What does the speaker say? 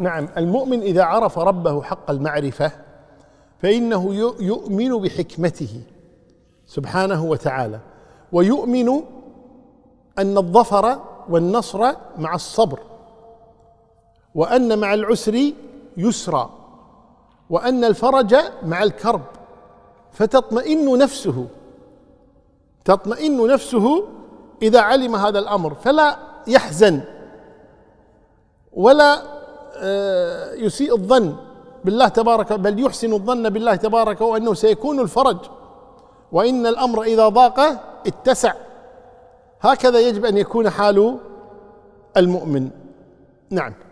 نعم المؤمن إذا عرف ربه حق المعرفة فإنه يؤمن بحكمته سبحانه وتعالى ويؤمن أن الظفر والنصر مع الصبر وأن مع العسر يسرا وأن الفرج مع الكرب فتطمئن نفسه تطمئن نفسه إذا علم هذا الأمر فلا يحزن ولا آه، يسيء الظن بالله تبارك بل يحسن الظن بالله تبارك وأنه سيكون الفرج وإن الأمر إذا ضاق اتسع هكذا يجب أن يكون حال المؤمن نعم